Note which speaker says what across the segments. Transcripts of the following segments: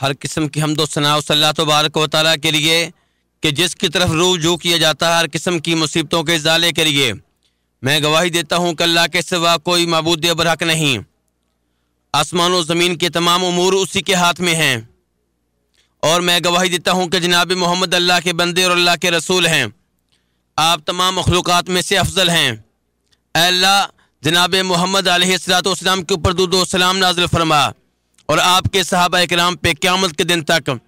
Speaker 1: हर किस्म की हमदो सना सल्ला तबारक वाली के लिए कि जिसकी तरफ रूह जू किया जाता है हर किस्म की मुसीबतों के इजाले के लिए मैं गवाही देता हूँ कि अल्लाह के सिवा कोई मबूद बरहक नहीं आसमान और ज़मीन के तमाम अमूर उसी के हाथ में हैं और मैं गवाही देता हूँ कि जनाब मोहम्मद अल्लाह के बंदे और अल्लाह के रसूल हैं आप तमाम मखलूक़ में से अफजल हैं अल्लाह जनाब मोहम्मद आलतम के ऊपर दूदोसलाम नाजल फरमा और आपके साहब कराम पे क्यामत के दिन तक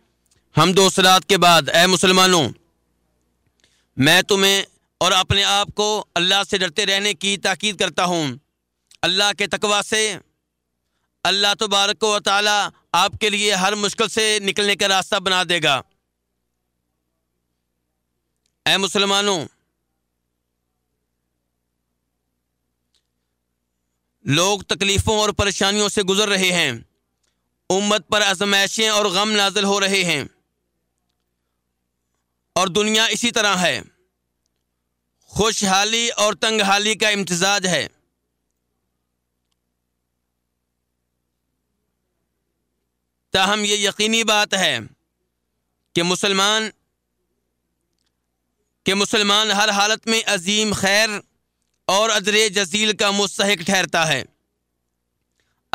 Speaker 1: हम दो सलात के बाद ए मुसलमानों मैं तुम्हें और अपने आप को अल्लाह से डरते रहने की ताकीद करता हूँ अल्लाह के तकवा से अल्लाह तबारक व ताली आपके लिए हर मुश्किल से निकलने का रास्ता बना देगा ए मुसलमानों लोग तकलीफ़ों और परेशानियों से गुज़र रहे हैं उम्मत पर आजमाइशें और गम नाजल हो रहे हैं और दुनिया इसी तरह है खुशहाली और तंगहाली का इम्तजाज है ताहम ये यकीनी बात है कि मुसलमान के मुसलमान हर हालत में अजीम खैर और अदरे जजील का मुस्तक ठहरता है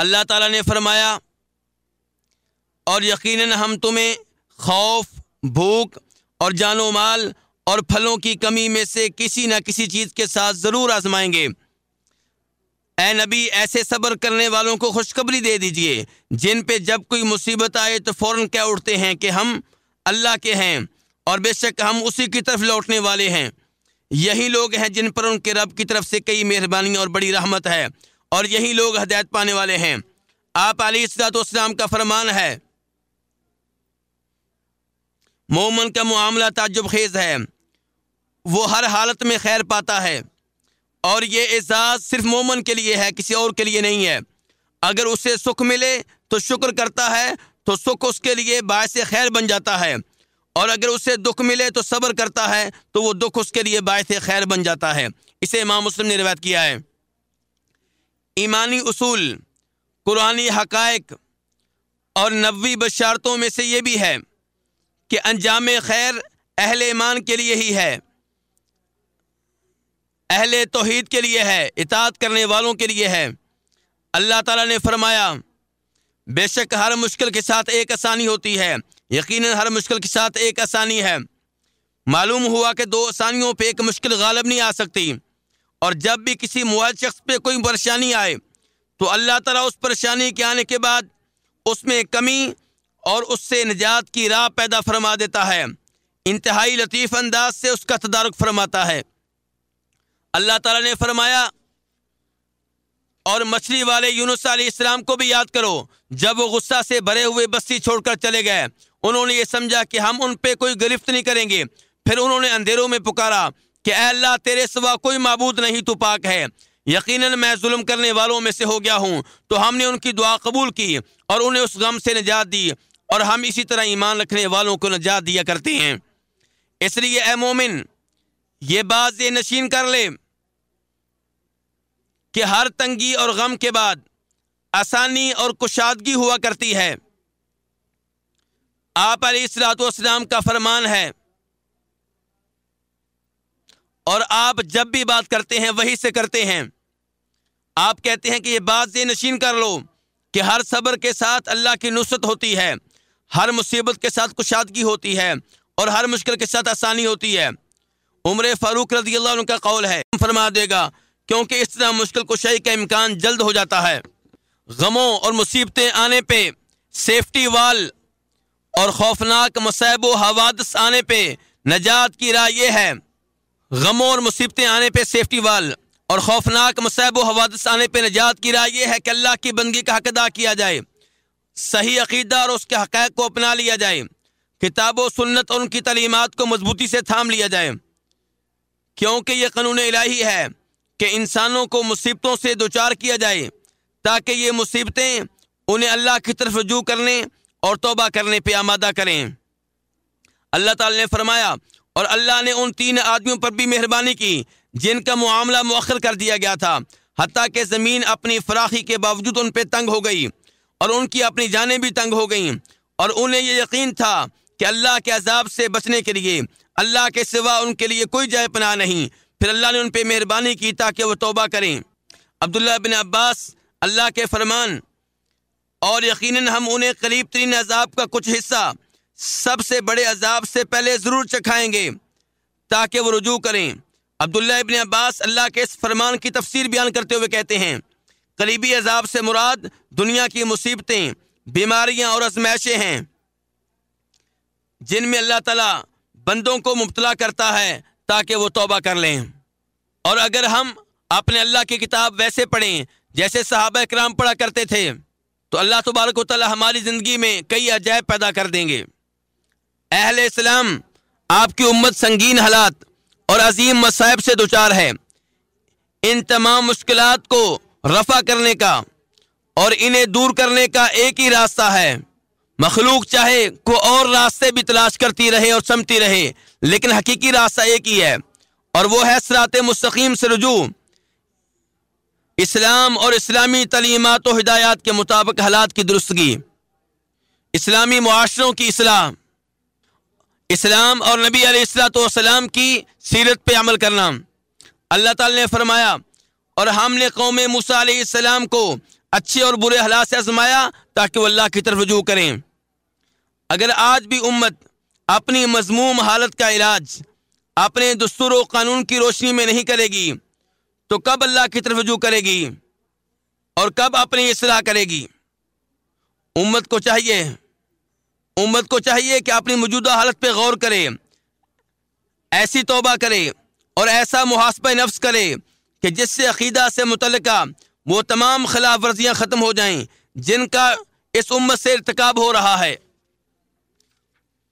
Speaker 1: अल्लाह ताला ने फरमाया और यकीनन हम तुम्हें खौफ भूख और जानो माल और फलों की कमी में से किसी न किसी चीज़ के साथ ज़रूर आजमाएंगे ए नबी ऐसे सब्र करने वालों को खुशखबरी दे दीजिए जिन पे जब कोई मुसीबत आए तो फ़ौर क्या उठते हैं कि हम अल्लाह के हैं और बेशक हम उसी की तरफ लौटने वाले हैं यही लोग हैं जिन पर उनके रब की तरफ से कई मेहरबानी और बड़ी रहमत है और यही लोग हदायत पाने वाले हैं आप अली सदात का फरमान है मोमन का मामला ताजुब खेज है वो हर हालत में खैर पाता है और ये एजाज़ सिर्फ मोमन के लिए है किसी और के लिए नहीं है अगर उसे सुख मिले तो शुक्र करता है तो सुख उसके लिए बायस खैर बन जाता है और अगर उसे दुख मिले तो सब्र करता है तो वो दुख उसके लिए बायस खैर बन जाता है इसे इमाम मुस्लिम ने रिवायत किया है ईमानी असूल कुरानी हकायक और नबी बशारतों में से ये भी है कि अंजाम खैर अहल ईमान के लिए ही है अहल तोहद के लिए है इतात करने वालों के लिए है अल्लाह ताला ने फरमाया बेशक हर मुश्किल के साथ एक आसानी होती है यकीन हर मुश्किल के साथ एक आसानी है मालूम हुआ कि दो आसानियों पर एक मुश्किल गालब नहीं आ सकती और जब भी किसी मुआल शख्स पर कोई परेशानी आए तो अल्लाह ताला उस परेशानी के आने के बाद उसमें कमी और उससे निजात की राह पैदा फरमा देता है इंतहाई लतीफ़ अंदाज से उसका तदारक फरमाता है अल्लाह ताला ने फरमाया और मछली वाले यूनुस इस्लाम को भी याद करो जब वो गुस्सा से भरे हुए बस्ती छोड़कर चले गए उन्होंने ये समझा कि हम उन पर कोई गिरफ्त नहीं करेंगे फिर उन्होंने अंधेरों में पुकारा कि अल्लाह तेरे सिवा कोई मबूद नहीं तो पाक है यकीनन मैं जुल्म करने वालों में से हो गया हूँ तो हमने उनकी दुआ कबूल की और उन्हें उस गम से निजात दी और हम इसी तरह ईमान रखने वालों को नजात दिया करते हैं इसलिए ए मोमिन ये बात ये नशीन कर ले कि हर तंगी और गम के बाद आसानी और कुशादगी हुआ करती है आप सलाम का फरमान है और आप जब भी बात करते हैं वही से करते हैं आप कहते हैं कि ये बात ये नशीन कर लो कि हर सब्र के साथ अल्लाह की नुसरत होती है हर मुसीबत के साथ कुशादगी होती है और हर मुश्किल के साथ आसानी होती है उम्र फारूक रजी अल्लाह उनका कौल है फरमा देगा क्योंकि इस तरह मुश्किल कुशाई का इम्कान जल्द हो जाता है गमों और मुसीबतें आने पे सेफ्टी वाल और खौफनाक मसैब हवादस आने पे नजात की राय यह है गमों और मुसीबतें आने पे सेफ्टी वाल और खौफनाक मसैब हवादस आने पे नजात की राय यह है कि अल्लाह की बंदगी का हक अदा किया जाए सही अकीदा और उसके हक़ को अपना लिया जाए किताब व सुन्नत और उनकी तलीमत को मजबूती से थाम लिया जाए क्योंकि यह कानून इलाही है कि इंसानों को मुसीबतों से दोचार किया जाए ताकि ये मुसीबतें उन्हें अल्लाह की तरफ रजू करने और तोबा करने पर आमादा करें अल्लाह ताला ने फरमाया और अल्लाह ने उन तीन आदमियों पर भी मेहरबानी की जिनका मामला मौखर कर दिया गया था हती कि ज़मीन अपनी फराखी के बावजूद उन पर तंग हो गई और उनकी अपनी जानें भी तंग हो गईं और उन्हें ये यकीन था कि अल्लाह के अजाब से बचने के लिए अल्लाह के सिवा उनके लिए कोई जाय पनाह नहीं फिर अल्लाह ने उन पर मेहरबानी की ताकि वह तोबा करें अब्दुल्ला बिन अब्बास अल्लाह के फरमान और यकीन हम उन्हें करीब तरीन अजाब का कुछ हिस्सा सबसे बड़े अजाब से पहले ज़रूर चखाएँगे ताकि वह रजू करें अब्दुल्ला इबन अब्बास अल्लाह के इस फरमान की तफसीर बयान करते हुए कहते हैं करीबी अजाब से मुराद दुनिया की मुसीबतें बीमारियां और आजमाइशें हैं जिनमें अल्लाह तला बंदों को मुबतला करता है ताकि वो तोबा कर लें और अगर हम अपने अल्लाह की किताब वैसे पढ़ें जैसे साहब कराम पढ़ा करते थे तो अल्लाह तबारक ताली हमारी ज़िंदगी में कई अजायब पैदा कर देंगे अहल इस्लाम आपकी उम्म संगीन हालात और अजीम मसायब से दो चार है इन तमाम मुश्किल को रफा करने का और इन्हें दूर करने का एक ही रास्ता है मखलूक चाहे को और रास्ते भी तलाश करती रहे और समती रहे लेकिन हकीकी रास्ता एक ही है और वो है सरात मुस्तकीम से रजू इस्लाम और इस्लामी तलीमत व हिदायत के मुताबिक हालात की दुरुस्तगी इस्लामी माशरों की असलाह इस्लाम और नबी अलैहिस्सलाम की सीरत पे अमल करना अल्लाह ताला ने फरमाया और हमने कौम मूसा को अच्छे और बुरे हालात से आजमाया ताकि वो अल्लाह की तरफ रजू करें अगर आज भी उम्मत अपनी मजमूम हालत का इलाज अपने दस्तूर व कानून की रोशनी में नहीं करेगी तो कब अल्लाह की तरफ रजू करेगी और कब अपनी इसलाह करेगी उम्मत को चाहिए उम्मत को चाहिए कि अपनी मौजूदा हालत पर गौर करे ऐसी तोबा करे और ऐसा मुहासबा नफ्स करे कि जिससे अकीदा से मुतल वो तमाम खिलाफ वर्जियाँ ख़त्म हो जाएं जिनका इस उम्र से इरतकब हो रहा है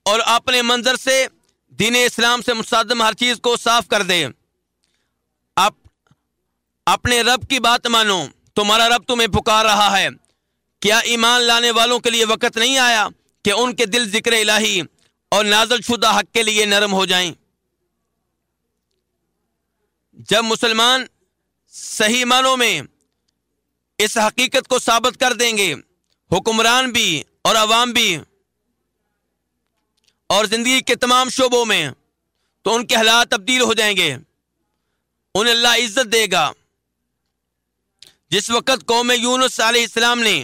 Speaker 1: और अपने मंजर से दीन इस्लाम से मुसदम हर चीज़ को साफ कर दे आप अपने रब की बात मानो तुम्हारा रब तुम्हें पुकार रहा है क्या ईमान लाने वालों के लिए वक़्त नहीं आया कि उनके दिल जिक्र इलाही और नाजल शुदा हक के लिए नरम हो जाएं जब मुसलमान सही मानों में इस हकीकत को साबित कर देंगे हुक्मरान भी और आवाम भी और ज़िंदगी के तमाम शोबों में तो उनके हालात तब्दील हो जाएंगे उन्हें अल्लाह इज़्ज़त देगा जिस वक़्त कौम यूनस आसमाम ने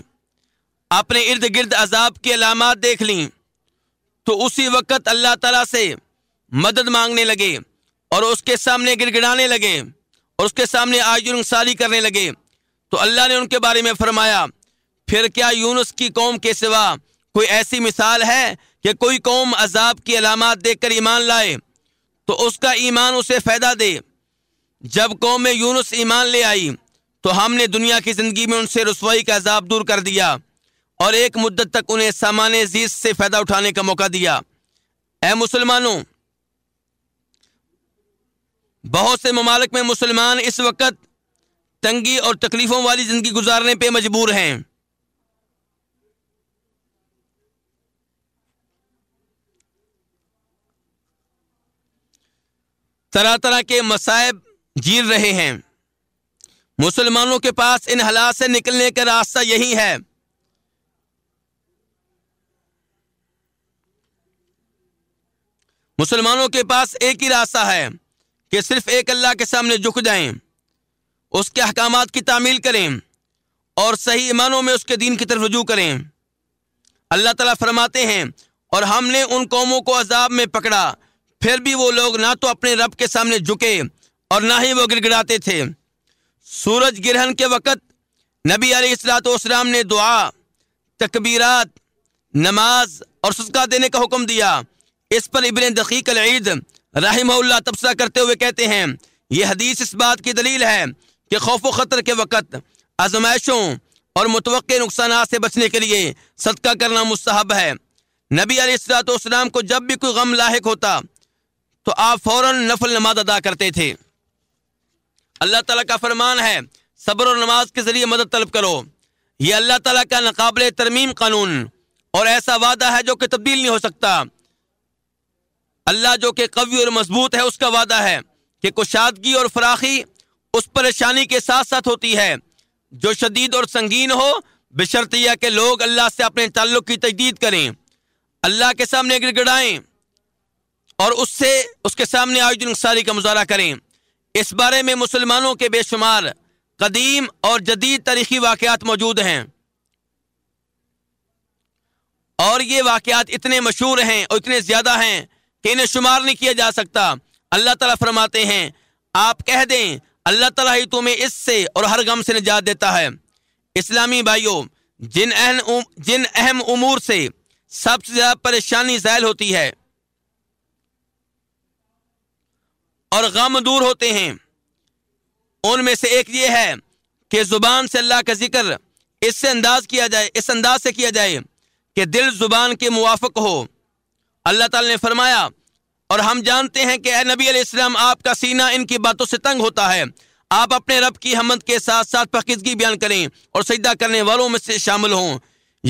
Speaker 1: अपने इर्द गिर्द अजाब की अलामत देख ली तो उसी वक़्त अल्लाह ताला से मदद मांगने लगे और उसके सामने गिड़गिड़ाने लगे और उसके सामने आयुन साली करने लगे तो अल्लाह ने उनके बारे में फरमाया फिर क्या यूनुस की कौम के सिवा कोई ऐसी मिसाल है कि कोई कौम अजाब की अलामत देखकर ईमान लाए तो उसका ईमान उसे फ़ायदा दे जब कौम में यूनुस ईमान ले आई तो हमने दुनिया की ज़िंदगी में उनसे रसवाई का अजाब दूर कर दिया और एक मुद्दत तक उन्हें सामान जीत से फ़ायदा उठाने का मौका दिया ए मुसलमानों बहुत से ममालिक में मुसलमान इस वक्त तंगी और तकलीफ़ों वाली ज़िंदगी गुजारने पर मजबूर हैं तरह तरह के मसायब जीर रहे हैं मुसलमानों के पास इन हालात से निकलने का रास्ता यही है मुसलमानों के पास एक ही रास्ता है कि सिर्फ एक अल्लाह के सामने झुक जाए उसके अहकाम की तामील करें और सही ईमानों में उसके दीन की तरफ रजू करें अल्लाह तला फरमाते हैं और हमने उन कौमों को अजाब में पकड़ा फिर भी वो लोग ना तो अपने रब के सामने झुके और ना ही वो गिड़गिड़ाते थे सूरज ग्रहण के वक़्त नबी अलैहिस्सलाम ने दुआ तकबीरत नमाज और सुस्का देने का हुक्म दिया इस पर इबन दकीक अलईद रही तबसरा करते हुए कहते हैं ये हदीस इस बात की दलील है कि खौफ ख़तर के वक़्त आजमाइशों और मुतव नुकसान से बचने के लिए सदका करना मुस्तहब है नबी अलीसलाम को जब भी कोई गम लाक होता तो आप फ़ौर नफल नमाज अदा करते थे अल्लाह तला का फरमान है सब्र और नमाज के ज़रिए मदद तलब करो ये अल्लाह तला का नाकबले तरमीम कानून और ऐसा वादा है जो कि तब्दील नहीं हो सकता अल्लाह जो कि कवि और मजबूत है उसका वादा है कि कुशादगी और फराखी उस परेशानी के साथ साथ होती है जो शदीद और संगीन हो बशरतिया के लोग अल्लाह से अपने ताल्लुक की तजदीद करें अल्लाह के सामने गिड़गिड़ाएं और उससे उसके सामने आयोजन सारी का मुजाहरा करें इस बारे में मुसलमानों के बेशुमार कदीम और जदीद तारीखी वाकत मौजूद हैं और ये वाकत इतने मशहूर हैं और इतने ज़्यादा हैं कि इन्हें शुमार नहीं किया जा सकता अल्लाह तला फरमाते हैं आप कह दें अल्लाह तला ही तुम्हें इससे और हर गम से निजात देता है इस्लामी भाइयों जिन अहम जिन अहम उमूर से सबसे ज़्यादा परेशानी जैल होती है और गम दूर होते हैं उनमें से एक ये है कि ज़ुबान से अल्लाह का जिक्र इससे अंदाज किया जाए इस अंदाज से किया जाए कि दिल ज़ुबान के मुआफ़ हो अल्लाह ताला ने फरमाया और हम जानते हैं कि नबी अलैहिस्सलाम आपका सीना इनकी बातों से तंग होता है आप अपने रब की हमद के साथ साथ पकीजगी बयान करें और सजदा करने वालों में से शामिल हों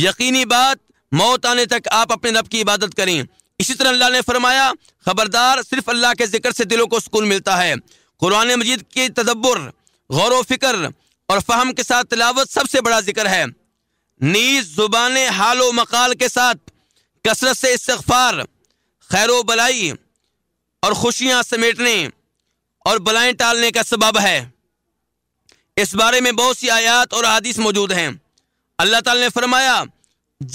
Speaker 1: यकीनी बात मौत आने तक आप अपने रब की इबादत करें इसी तरह अल्लाह ने फरमाया खबरदार सिर्फ अल्लाह के जिक्र से दिलों को सुकून मिलता है कुरान मजीद के तदब्बर गौर फिक्र और फहम के साथ तिलावत सबसे बड़ा जिक्र है नीज जुबान हाल मकाल के साथ कसरत से इस्तफ़ार खैर भलाई और खुशियाँ समेटने और बलाएँ टालने का सबब है इस बारे में बहुत सी आयात और आदिश मौजूद हैं अल्लाह ताला ने फरमाया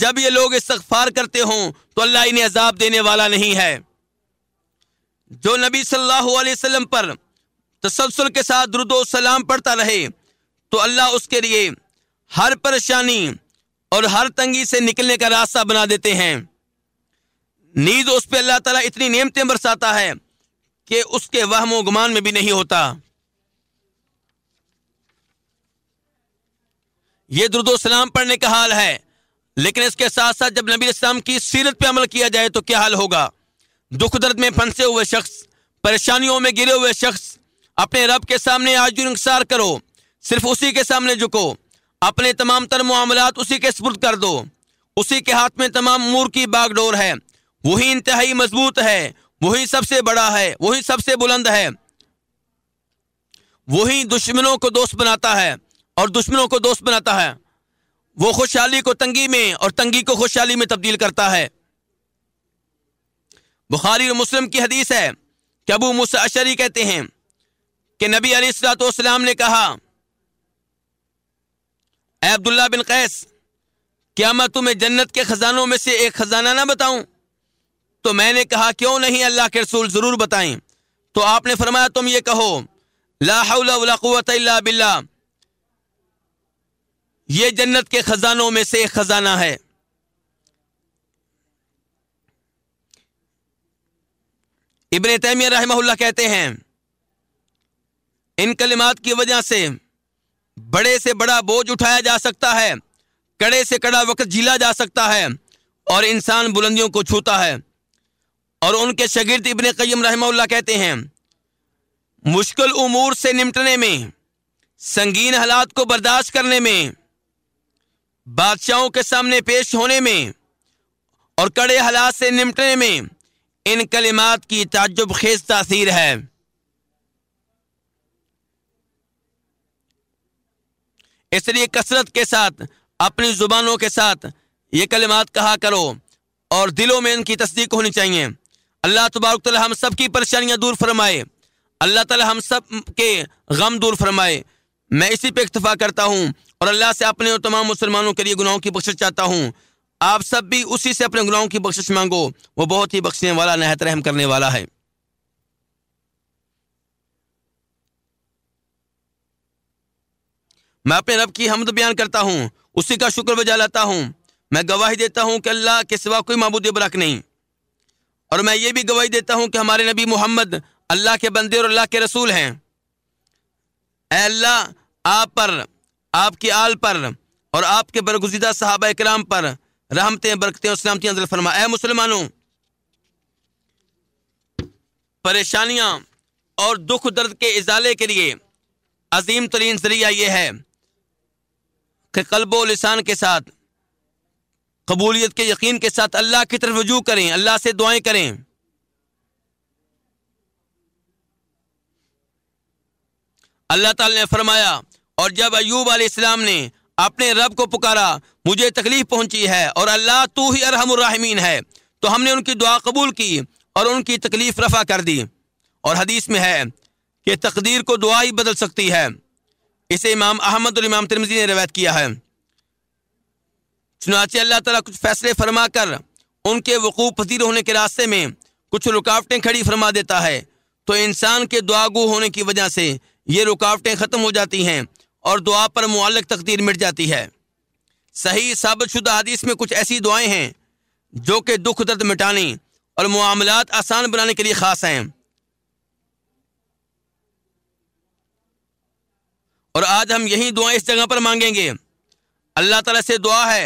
Speaker 1: जब ये लोग इस्तफ़ार करते हों तो अल्लाह इन्हें अजाब देने वाला नहीं है जो नबी सल्लल्लाहु अलैहि वसल्लम पर तसलसल के साथ द्रुद सलाम पढ़ता रहे तो अल्लाह उसके लिए हर परेशानी और हर तंगी से निकलने का रास्ता बना देते हैं नीज उस पर अल्लाह तला इतनी नियमतें बरसाता है कि उसके वहमो गुमान में भी नहीं होता यह दुरुदोसलाम पढ़ने का हाल है लेकिन इसके साथ साथ जब नबी इस्लाम की सीरत पे अमल किया जाए तो क्या हाल होगा दुख दर्द में फंसे हुए शख्स परेशानियों में गिरे हुए शख्स अपने रब के सामने आजुनसार करो सिर्फ उसी के सामने झुको अपने तमाम तर मामला उसी के स्पुर्द कर दो उसी के हाथ में तमाम मूर की बागडोर है वही इंतहाई मजबूत है वही सबसे बड़ा है वही सबसे बुलंद है वही दुश्मनों को दोस्त बनाता है और दुश्मनों को दोस्त बनाता है वो खुशहाली को तंगी में और तंगी को खुशहाली में तब्दील करता है बुखारी और मुस्लिम की हदीस है कि अबू अशरी कहते हैं कि नबी अलीसलाम ने कहा अब्दुल्ला बिन कैस क्या मैं तुम्हें जन्नत के खजानों में से एक खजाना ना बताऊं तो मैंने कहा क्यों नहीं अल्लाह के रसूल ज़रूर बताएं तो आपने फरमाया तुम ये कहो ला बिल्ला ये जन्नत के ख़जानों में से एक ख़जाना है इबन तैमिया रहमहुल्ला कहते हैं इन कलिमात की वजह से बड़े से बड़ा बोझ उठाया जा सकता है कड़े से कड़ा वक्त झीला जा सकता है और इंसान बुलंदियों को छूता है और उनके शगिर्द इबन कयम रहमल्ला कहते हैं मुश्किल उमूर से निपटने में संगीन हालात को बर्दाश्त करने में बादशाहों के सामने पेश होने में और कड़े हालात से निपटने में इन कलिमात की ताजुब खेज तासीर है इसलिए कसरत के साथ अपनी ज़ुबानों के साथ ये कलिमात कहा करो और दिलों में इनकी तस्दीक होनी चाहिए अल्लाह तबारक हम सब की परेशानियाँ दूर फरमाए अल्लाह तला हम सब के गम दूर फरमाए मैं इसी पे इतफ़ा करता हूँ और अल्लाह से अपने और तमाम मुसलमानों के लिए गुनाहों की बख्शिश चाहता हूँ आप सब भी उसी से अपने गुनाहों की बख्शिश मांगो वो बहुत ही बख्शने वाला नहत रहम करने वाला है मैं अपने रब की हमद बयान करता हूँ उसी का शुक्र बजा लाता हूँ मैं गवाही देता हूँ कि अल्लाह के सिवा कोई मबूद बरक नहीं और मैं ये भी गवाही देता हूँ कि हमारे नबी मोहम्मद अल्लाह के बंदे और अल्लाह के रसूल हैं अल्लाह आप पर आपकी आल पर और आपके बरगुजीदा साहब कराम पर रहमतें बरकतें और सलामती अंजल फरमा ए मुसलमानों परेशानियाँ और दुख दर्द के इजाले के लिए अजीम तरीन जरिया यह है कि कल्बो लिसान के साथ कबूलियत के यकीन के साथ अल्लाह की तरफ रजू करें अल्लाह से दुआएं करें अल्लाह ताला ने फरमाया और जब अयूब आसमाम ने अपने रब को पुकारा मुझे तकलीफ पहुंची है और अल्लाह तू ही अरहमरहमीन है तो हमने उनकी दुआ कबूल की और उनकी तकलीफ रफा कर दी और हदीस में है कि तकदीर को दुआ ही बदल सकती है इसे इमाम अहमद और इमाम तिरमजी ने रिवायत किया है चुनाचे अल्लाह तला कुछ फैसले फरमा कर उनके वकूफ़ पसीर होने के रास्ते में कुछ रुकावटें खड़ी फरमा देता है तो इंसान के दुआगु होने की वजह से ये रुकावटें ख़त्म हो जाती हैं और दुआ पर मालक तकदीर मिट जाती है सही साबित शुदा हदीस में कुछ ऐसी दुआएं हैं जो कि दुख दर्द मिटाने और मामलात आसान बनाने के लिए ख़ास हैं और आज हम यही दुआएं इस जगह पर मांगेंगे अल्लाह तला से दुआ है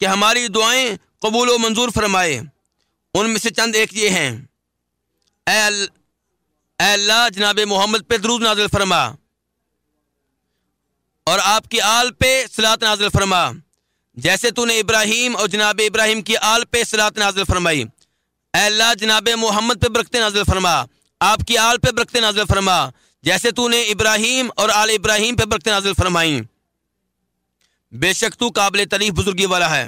Speaker 1: कि हमारी दुआएं कबूल व मंजूर फरमाए उनमें से चंद एक ये हैं अल्लाह जनाब मोहम्मद पे दरूज नाजल फरमा और आपकी आल पे सलात नाजल फरमा जैसे तूने इब्राहिम और जनाब इब्राहिम की आल पे सलात नाजल फरमाई अल्लाह जनाब मोहम्मद पे बरकते नाजल फरमा आपकी आल पे बरकते नाजल फरमा जैसे तूने इब्राहिम और आल इब्राहिम पे बरकते नाजल फरमाई बेशक तू काबिल तरीफ बुजुर्गी वाला है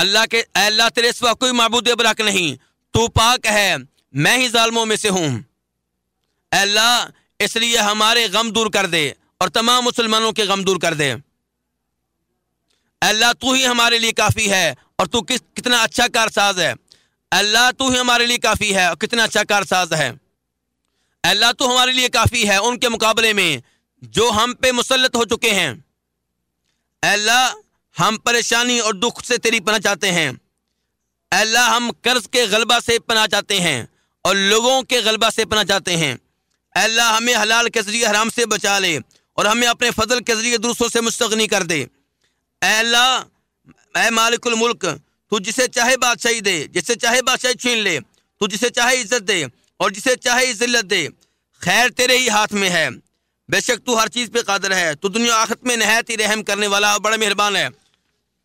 Speaker 1: अल्लाह के अल्लाह तेरे सिवा कोई मबूद बरक नहीं तू पाक है मैं ही ालमों में से हूं अल्लाह इसलिए हमारे गम दूर कर दे और तमाम मुसलमानों के गम दूर कर दे अल्लाह तू ही हमारे लिए काफ़ी है और तू किस कितना अच्छा कारसाज है अल्लाह तू ही हमारे लिए काफ़ी है और कितना अच्छा कारसाज है अल्लाह तू हमारे लिए काफ़ी है उनके मुकाबले में जो हम पे मुसलत हो चुके हैं अल्लाह हम परेशानी और दुख से तेरी पना चाहते हैं अल्लाह हम कर्ज के गलबा से पना चाहते हैं और लोगों के गलबा से पना चाहते हैं अल्लाह हमें हलाल के जरिए हराम से बचा ले और हमें अपने फजल के जरिए दूसरों से मुस्तनी कर दे अल्लाह ए मालिकुल मुल्क तू जिसे चाहे बादशाही दे जिसे चाहे बादशाही छीन ले तू जिसे चाहे इज्जत दे और जिसे चाहे इज्जत दे खैर तेरे ही हाथ में है बेशक तू हर चीज़ पे कादर है तो दुनिया आखत में नहायत ही रहम करने वाला और बड़ा मेहरबान है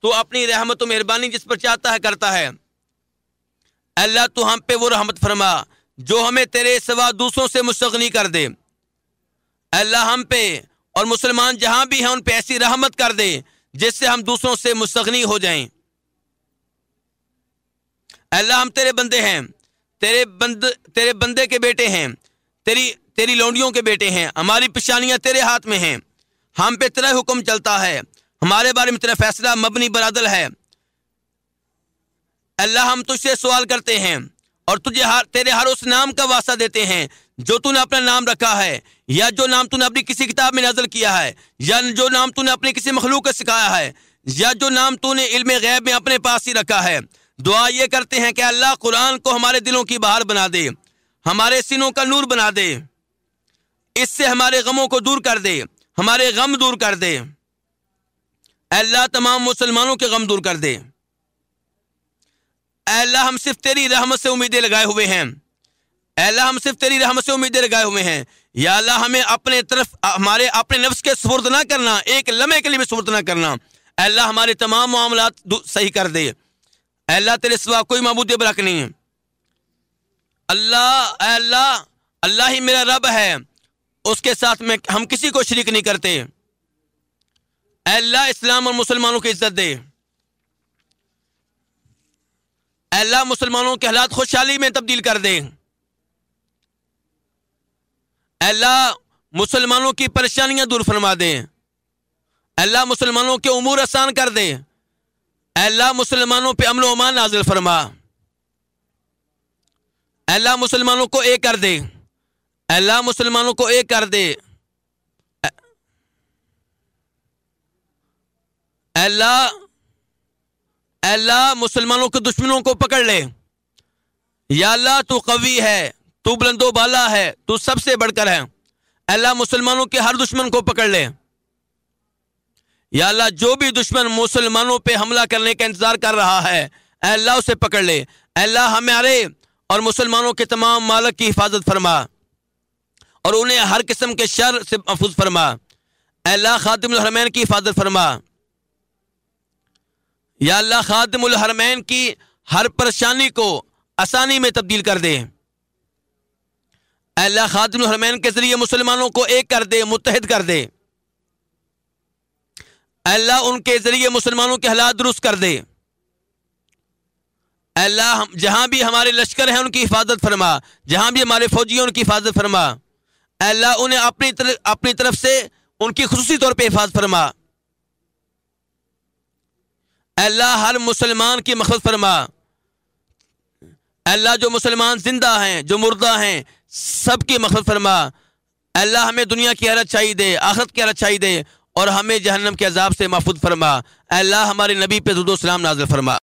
Speaker 1: तो अपनी रहमत मेहरबानी जिस पर चाहता है करता है अल्लाह तो हम पे वो रहमत फरमा जो हमें तेरे सवा दूसरों से मुस्तनी कर दे अल्लाह हम पे और मुसलमान जहाँ भी हैं उन पे ऐसी रहमत कर दे जिससे हम दूसरों से मुस्तनी हो जाएं अल्लाह हम तेरे बंदे हैं तेरे बंद तेरे बंदे के बेटे हैं तेरी तेरी लौंडियों के बेटे हैं हमारी पेशानियाँ तेरे हाथ में हैं हम पे तेरा हुक्म चलता है हमारे बारे में तेरा फैसला मबनी बरादल है अल्लाह हम तुझसे सवाल करते हैं और तुझे हर तेरे हर उस नाम का वास्ता देते हैं जो तूने अपना नाम रखा है या जो नाम तूने अपनी किसी किताब में नजर किया है या जो नाम तूने अपने किसी मखलूक को सिखाया है या जो नाम तूने इल्म गैब में अपने पास ही रखा है दुआ ये करते हैं कि अल्लाह कुरान को हमारे दिलों की बाहर बना दे हमारे सिनों का नूर बना दे इससे हमारे गमों को दूर कर दे हमारे गम दूर कर दे अल्लाह तमाम मुसलमानों के गम दूर कर दे अल्लाह हम सिर्फ तेरी रहमत से उम्मीदें लगाए हुए हैं अल्लाह हम सिर्फ तेरी रहमत से उम्मीदें लगाए हुए हैं या अल्लाह हमें अपने तरफ हमारे अपने नफ्स के सुपुर्द ना करना एक लम्हे के लिए भी सुपुर्द ना करना अल्लाह हमारे तमाम मामला सही कर दे अल्लाह तेरे सिवा कोई मबूदे बरक नहीं है अल्लाह अल्लाह अल्लाह ही मेरा रब है उसके साथ में हम किसी को शरीक नहीं करते अल्लाह इस्लाम और मुसलमानों की इज्जत दे अल्लाह मुसलमानों के हालात खुशहाली में तब्दील कर दे अल्लाह मुसलमानों की परेशानियां दूर फरमा दे अल्लाह मुसलमानों के उमूर आसान कर दे अल्लाह मुसलमानों पे अमन अमान नाजिल फरमा अल्लाह मुसलमानों को एक कर दे अल्लाह मुसलमानों को एक कर दे अल्लाह अल्लाह मुसलमानों के दुश्मनों को पकड़ ले या अल्लाह तू कवी है तू बुलंदो बाला है तू सबसे बढ़कर है अल्लाह मुसलमानों के हर दुश्मन को पकड़ ले या अल्लाह जो भी दुश्मन मुसलमानों पे हमला करने का इंतजार कर रहा है अल्लाह उसे पकड़ ले अल्लाह हमारे और मुसलमानों के तमाम मालक की हिफाजत फरमा और उन्हें हर किस्म के शर से महफूज फरमा अल्लाह ख़ातमरमैन की हिफाजत फरमा या अल्लाह ख़ातमरमैन की हर परेशानी को आसानी में तब्दील कर दे अल्लाह ख़ातमरमैन के ज़रिए मुसलमानों को एक कर दे मुतहद कर दे अल्लाह उनके ज़रिए मुसलमानों के हालात दुरुस्त कर दे अल्लाह जहाँ भी हमारे लश्कर हैं उनकी हिफाजत फरमा जहाँ भी हमारे फौजी हैं उनकी हिफाजत फरमा अल्लाह उन्हें अपनी तरफ अपनी तरफ से उनकी खसूसी तौर पर हिफाजत फरमा अल्लाह हर मुसलमान की मखद फरमा अल्लाह जो मुसलमान जिंदा हैं जो मुर्दा हैं सब की फरमा अल्लाह हमें दुनिया की हरत चाहिए दे आखत की हरत चाहिए दे और हमें जहन्नम के अजाब से महफूज फरमा अल्लाह हमारे नबी पे सलाम नाजर फरमा